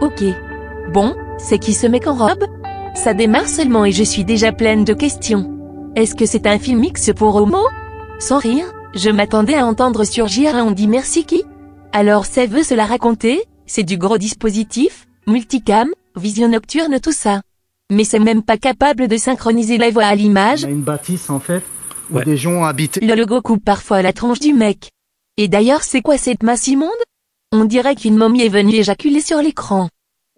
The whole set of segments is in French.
Ok. Bon, c'est qui ce mec en robe Ça démarre seulement et je suis déjà pleine de questions. Est-ce que c'est un film X pour Homo Sans rire, je m'attendais à entendre surgir un on dit merci qui Alors ça veut se la raconter, c'est du gros dispositif, multicam, vision nocturne tout ça. Mais c'est même pas capable de synchroniser la voix à l'image. Une bâtisse en fait, où des gens habitent. Le logo coupe parfois la tronche du mec. Et d'ailleurs c'est quoi cette masse immonde On dirait qu'une momie est venue éjaculer sur l'écran.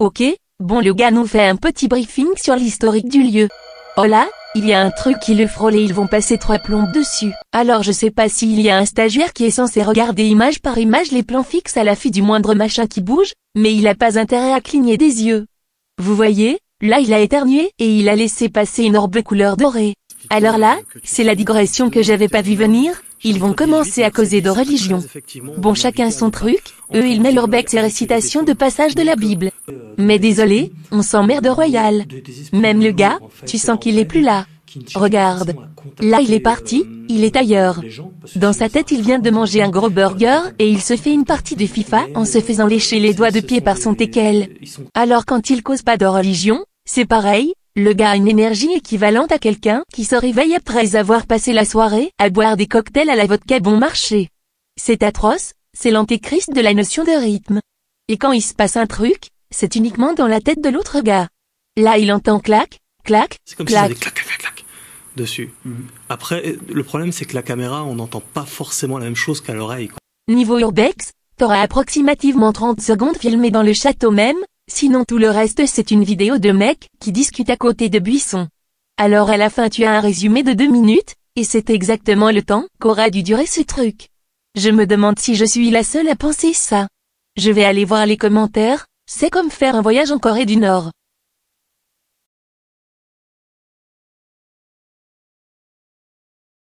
Ok, bon le gars nous fait un petit briefing sur l'historique du lieu. Oh là, il y a un truc qui le frôle et ils vont passer trois plombes dessus. Alors je sais pas s'il y a un stagiaire qui est censé regarder image par image les plans fixes à la fille du moindre machin qui bouge, mais il a pas intérêt à cligner des yeux. Vous voyez, là il a éternué et il a laissé passer une orbe couleur dorée. Alors là, c'est la digression que j'avais pas vu venir, ils vont commencer à causer de religion. Bon chacun son truc, eux ils mettent leur bec et récitations de passages de la Bible. Mais désolé, on s'emmerde royal. Même le gars, tu sens qu'il est plus là. Regarde. Là il est parti, il est ailleurs. Dans sa tête il vient de manger un gros burger et il se fait une partie de FIFA en se faisant lécher les doigts de pied par son teckel. Alors quand il cause pas de religion, c'est pareil, le gars a une énergie équivalente à quelqu'un qui se réveille après avoir passé la soirée à boire des cocktails à la vodka bon marché. C'est atroce, c'est l'antéchrist de la notion de rythme. Et quand il se passe un truc, c'est uniquement dans la tête de l'autre gars. Là, il entend clac, clac, C'est comme clac. clac, clac, clac dessus. Mm-hmm. Après, le problème, c'est que la caméra, on n'entend pas forcément la même chose qu'à l'oreille. Niveau urbex, t'auras approximativement 30 secondes filmées dans le château même, Sinon tout le reste c'est une vidéo de mec qui discute à côté de buissons. Alors à la fin tu as un résumé de deux minutes, et c'est exactement le temps qu'aura dû durer ce truc. Je me demande si je suis la seule à penser ça. Je vais aller voir les commentaires, c'est comme faire un voyage en Corée du Nord.